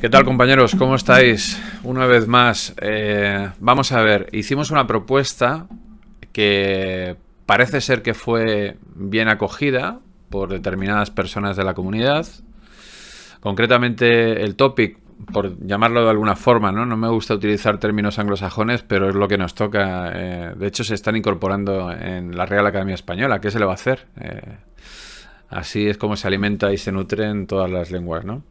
¿Qué tal compañeros? ¿Cómo estáis? Una vez más, eh, vamos a ver, hicimos una propuesta que parece ser que fue bien acogida por determinadas personas de la comunidad. Concretamente el topic, por llamarlo de alguna forma, ¿no? No me gusta utilizar términos anglosajones, pero es lo que nos toca. Eh, de hecho, se están incorporando en la Real Academia Española. ¿Qué se le va a hacer? Eh, Así es como se alimenta y se nutren todas las lenguas, ¿no?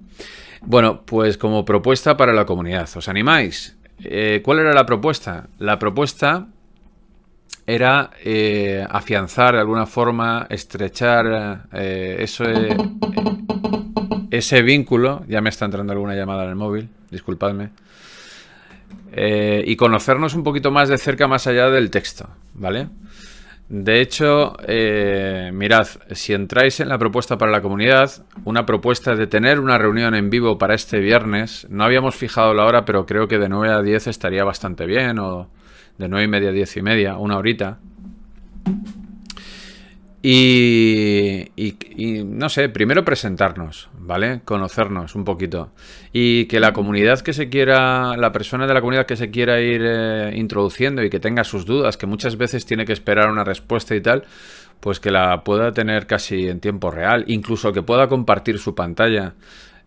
Bueno, pues como propuesta para la comunidad, ¿os animáis? Eh, ¿Cuál era la propuesta? La propuesta era eh, afianzar de alguna forma, estrechar eh, eso, ese vínculo. Ya me está entrando alguna llamada en el móvil, disculpadme. y conocernos un poquito más de cerca, más allá del texto, ¿vale? De hecho, eh, mirad, si entráis en la propuesta para la comunidad, una propuesta de tener una reunión en vivo para este viernes, no habíamos fijado la hora, pero creo que de 9 a 10 estaría bastante bien, o de 9 y media a 10 y media, una horita. Y, no sé, primero presentarnos, ¿vale? Conocernos un poquito. Y que la comunidad que se quiera, la persona de la comunidad que se quiera ir eh, introduciendo y que tenga sus dudas, que muchas veces tiene que esperar una respuesta y tal, pues que la pueda tener casi en tiempo real. Incluso que pueda compartir su pantalla.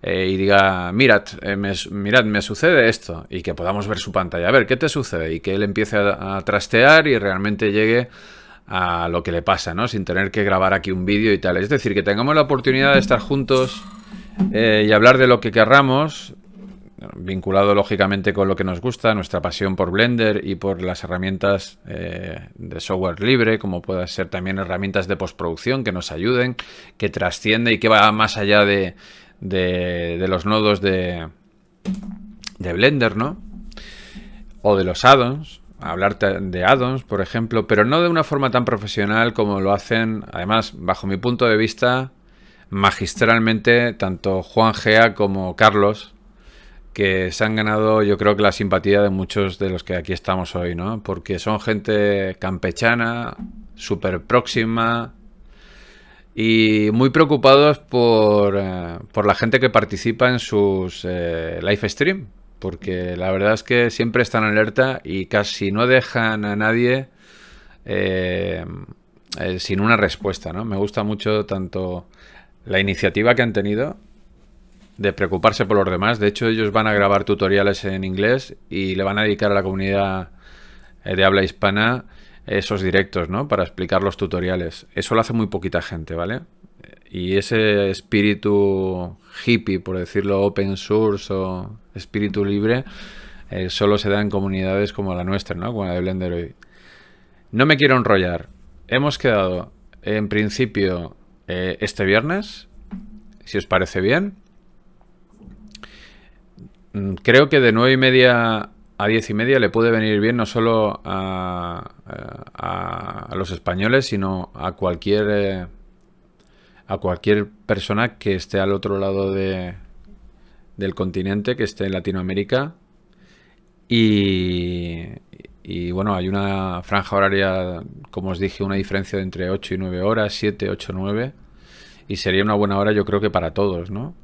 Eh, y diga, mirad, eh, me, mirad, me sucede esto, y que podamos ver su pantalla, a ver, ¿qué te sucede? Y que él empiece a trastear y realmente llegue a lo que le pasa, ¿no? Sin tener que grabar aquí un vídeo y tal. Es decir, que tengamos la oportunidad de estar juntos eh, y hablar de lo que querramos, vinculado lógicamente con lo que nos gusta, nuestra pasión por Blender y por las herramientas eh, de software libre, como puedan ser también herramientas de postproducción que nos ayuden, que trasciende y que va más allá de, los nodos de, de Blender, ¿no? O de los addons hablarte de addons por ejemplo, pero no de una forma tan profesional como lo hacen, además, bajo mi punto de vista, magistralmente, tanto Juan Gea como Carlos, que se han ganado, yo creo que la simpatía de muchos de los que aquí estamos hoy, ¿no? Porque son gente campechana, súper próxima y muy preocupados eh, por, la gente que participa en sus eh, live stream porque la verdad es que siempre están alerta y casi no dejan a nadie eh, eh, sin una respuesta, ¿no? Me gusta mucho tanto la iniciativa que han tenido de preocuparse por los demás. De hecho, ellos van a grabar tutoriales en inglés y le van a dedicar a la comunidad eh, de habla hispana esos directos, ¿no? Para explicar los tutoriales. Eso lo hace muy poquita gente, ¿vale? Y ese espíritu hippie, por decirlo open source o espíritu libre, eh, solo se da en comunidades como la nuestra, ¿no? Como la de Blender hoy. No me quiero enrollar. Hemos quedado, en principio, eh, este viernes, si os parece bien. Mm, creo que de nueve y media a diez y media le puede venir bien no solo a eh, los españoles, sino a cualquier a cualquier persona que esté al otro lado del continente, que esté en Latinoamérica. Y, y bueno, hay una franja horaria, como os dije, una diferencia de entre 8 y 9 horas, 7, 8, 9. Y sería una buena hora yo creo que para todos, ¿no?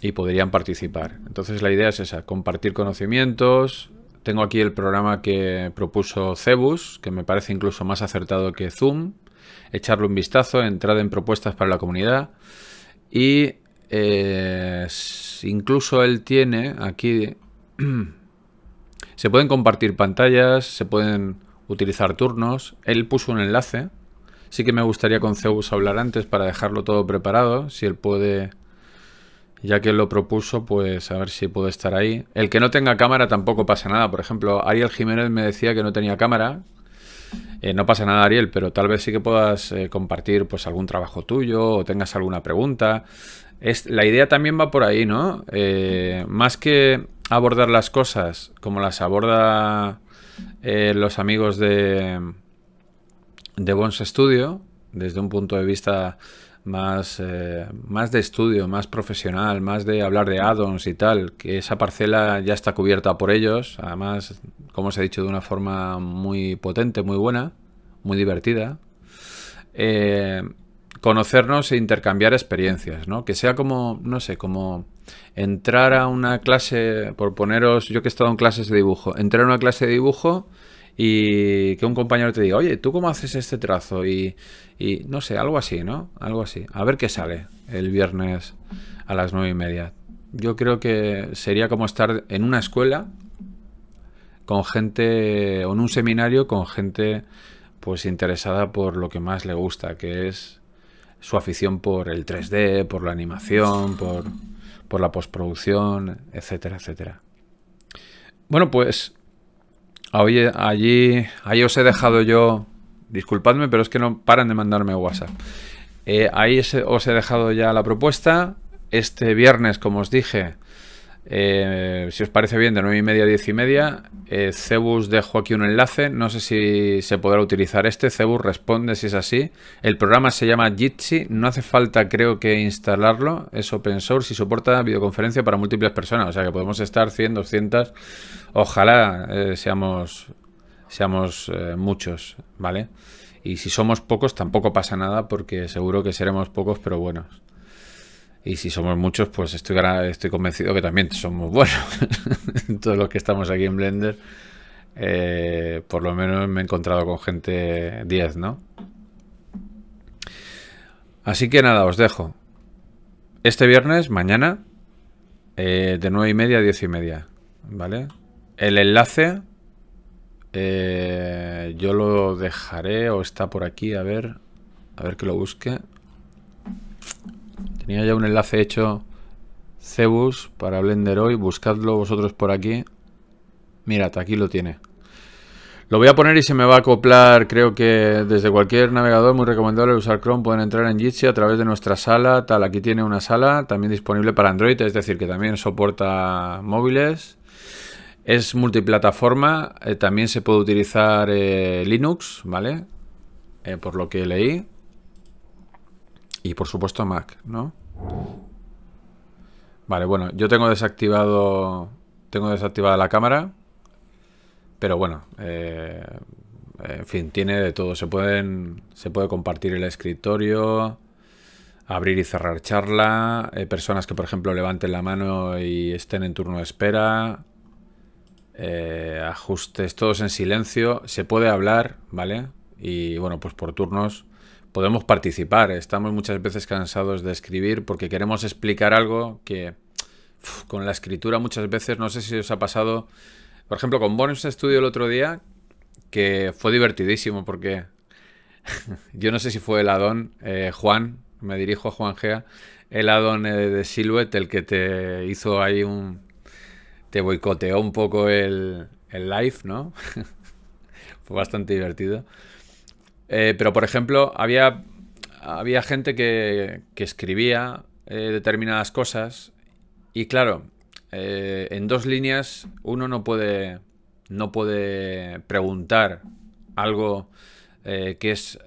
Y podrían participar. Entonces la idea es esa, compartir conocimientos. Tengo aquí el programa que propuso Cebus, que me parece incluso más acertado que Zoom, echarle un vistazo, entrada en propuestas para la comunidad y eh, incluso él tiene aquí... se pueden compartir pantallas, se pueden utilizar turnos. Él puso un enlace. Sí que me gustaría con Zeus hablar antes para dejarlo todo preparado. Si él puede ya que lo propuso, pues a ver si puedo estar ahí. El que no tenga cámara tampoco pasa nada. Por ejemplo, Ariel Jiménez me decía que no tenía cámara, eh, no pasa nada, Ariel, pero tal vez sí que puedas eh, compartir pues algún trabajo tuyo o tengas alguna pregunta. Es, la idea también va por ahí, ¿no? Eh, más que abordar las cosas como las aborda los amigos de, de Bons Studio, desde un punto de vista más, eh, más de estudio, más profesional, más de hablar de add-ons y tal, que esa parcela ya está cubierta por ellos, además, como os he dicho, de una forma muy potente, muy buena, muy divertida. Eh, conocernos e intercambiar experiencias, ¿no? Que sea como, no sé, como entrar a una clase, por poneros, yo que he estado en clases de dibujo, entrar a una clase de dibujo y que un compañero te diga, oye, ¿tú cómo haces este trazo? Y, no sé, algo así, ¿no? Algo así. A ver qué sale el viernes a las nueve y media. Yo creo que sería como estar en una escuela con gente, o en un seminario con gente pues interesada por lo que más le gusta, que es su afición por el 3D, por la animación, por, por la postproducción, etcétera, etcétera. Bueno, pues Oye, allí, ahí os he dejado yo. Disculpadme, pero es que no paran de mandarme WhatsApp. Eh, ahí os he dejado ya la propuesta. Este viernes, como os dije, eh, si os parece bien, de 9 y media a 10 y media. Eh, Cebus dejo aquí un enlace. No sé si se podrá utilizar este. Cebus responde si es así. El programa se llama Jitsi. No hace falta, creo que, instalarlo. Es open source y soporta videoconferencia para múltiples personas. O sea que podemos estar 100, 200. Ojalá eh, seamos, seamos muchos, ¿vale? Y si somos pocos, tampoco pasa nada porque seguro que seremos pocos, pero buenos. Y si somos muchos, pues estoy, estoy convencido que también somos buenos. Todos los que estamos aquí en Blender, eh, por lo menos me he encontrado con gente 10, ¿no? Así que nada, os dejo. Este viernes, mañana, eh, de 9 y media a 10 y media, ¿vale? El enlace eh, yo lo dejaré o está por aquí, a ver, a ver que lo busque. Tenía ya un enlace hecho Cebus para Blender hoy. Buscadlo vosotros por aquí. Mirad, aquí lo tiene. Lo voy a poner y se me va a acoplar, creo que desde cualquier navegador, muy recomendable usar Chrome, pueden entrar en Jitsi a través de nuestra sala, tal, aquí tiene una sala también disponible para Android, es decir, que también soporta móviles, es multiplataforma, eh, también se puede utilizar eh, Linux, ¿vale? Eh, por lo que leí, y por supuesto Mac, ¿no? Vale, bueno, yo tengo desactivado tengo desactivada la cámara, pero bueno, eh, en fin, tiene de todo. Se pueden se puede compartir el escritorio, abrir y cerrar charla, eh, personas que por ejemplo levanten la mano y estén en turno de espera, eh, ajustes todos en silencio, se puede hablar, ¿vale? Y bueno, pues por turnos podemos participar. Estamos muchas veces cansados de escribir porque queremos explicar algo que con la escritura muchas veces, no sé si os ha pasado, por ejemplo, con Bonus Studio el otro día, que fue divertidísimo porque yo no sé si fue el Adón, eh, Juan, me dirijo a Juan Gea, el Adón eh, de Silhouette, el que te hizo ahí un... te boicoteó un poco el, el live, ¿no? fue bastante divertido. Eh, pero, por ejemplo, había, había gente que, escribía eh, determinadas cosas y, claro, eh, en dos líneas uno no puede, no puede preguntar algo que es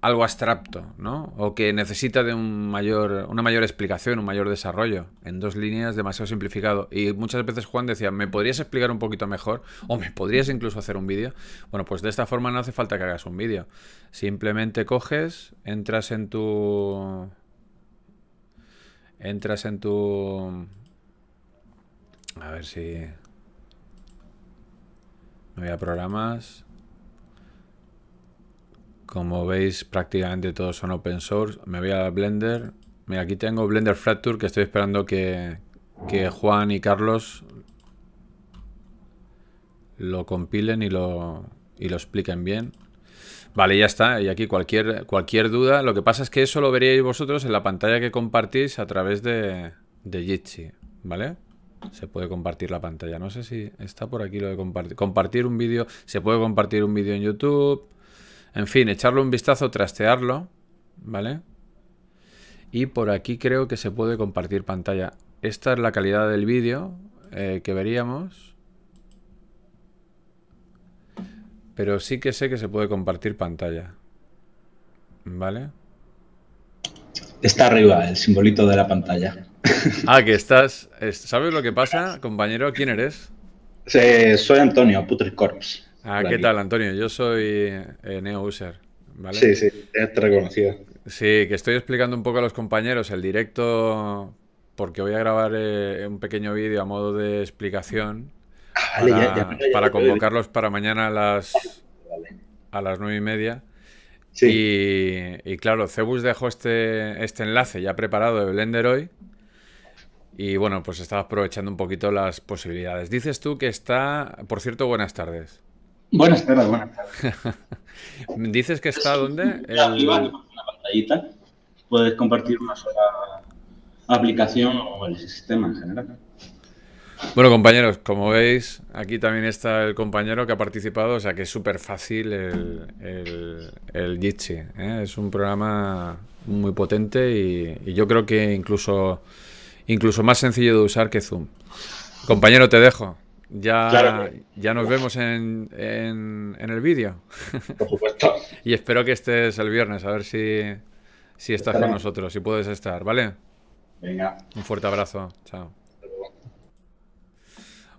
algo abstracto, ¿no? O que necesita de un mayor, una mayor explicación, un mayor desarrollo. En dos líneas, demasiado simplificado. Y muchas veces Juan decía, ¿me podrías explicar un poquito mejor? ¿O me podrías incluso hacer un vídeo? Bueno, pues de esta forma no hace falta que hagas un vídeo. Simplemente coges, entras en tu... Entras en tu... A ver si... no había programas. Como veis, prácticamente todos son open source. Me voy a Blender. Mira, aquí tengo Blender Fracture, que estoy esperando que, Juan y Carlos lo compilen y lo, lo expliquen bien. Vale, ya está. Y aquí cualquier, cualquier duda. Lo que pasa es que eso lo veríais vosotros en la pantalla que compartís a través de, de Jitsi. ¿Vale? Se puede compartir la pantalla. No sé si está por aquí lo de compartir. Compartir un vídeo. Se puede compartir un vídeo en YouTube. En fin, echarle un vistazo, trastearlo, ¿vale? Y por aquí creo que se puede compartir pantalla. Esta es la calidad del vídeo eh, que veríamos. Pero sí que sé que se puede compartir pantalla. ¿Vale? Está arriba el simbolito de la pantalla. Ah, que estás... ¿Sabes lo que pasa, compañero? ¿Quién eres? soy Antonio Putricorps. Ah, ¿qué tal, Antonio? Yo soy eh, Neo User. ¿vale? Sí, sí, te reconocido. Sí, que estoy explicando un poco a los compañeros el directo porque voy a grabar eh, un pequeño vídeo a modo de explicación ah, para, convocarlos para mañana a las, a las nueve y media. Y, claro, Cebus dejó este, este enlace ya preparado de Blender hoy. Y bueno, pues estaba aprovechando un poquito las posibilidades. Dices tú que está, por cierto, buenas tardes. Buenas tardes, buenas tardes. ¿Dices que está donde Arriba, pantallita. Puedes compartir una sola aplicación o el sistema en general. Bueno, compañeros, como veis, aquí también está el compañero que ha participado, o sea que es súper fácil el, el, Jitsi. ¿eh? Es un programa muy potente y, y, yo creo que incluso, incluso más sencillo de usar que Zoom. Compañero, te dejo. Ya, ya nos vemos en, en, el vídeo. Por supuesto. y espero que estés el viernes, a ver si, si estás con nosotros, si puedes estar, ¿vale? Venga. Un fuerte abrazo. Chao.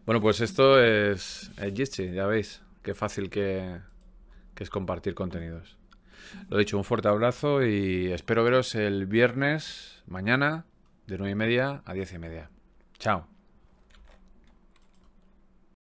Bueno, pues esto es, el ya veis. Qué fácil que, que es compartir contenidos. Lo dicho, un fuerte abrazo y espero veros el viernes, mañana, de 9 y media a 10 y media. Chao.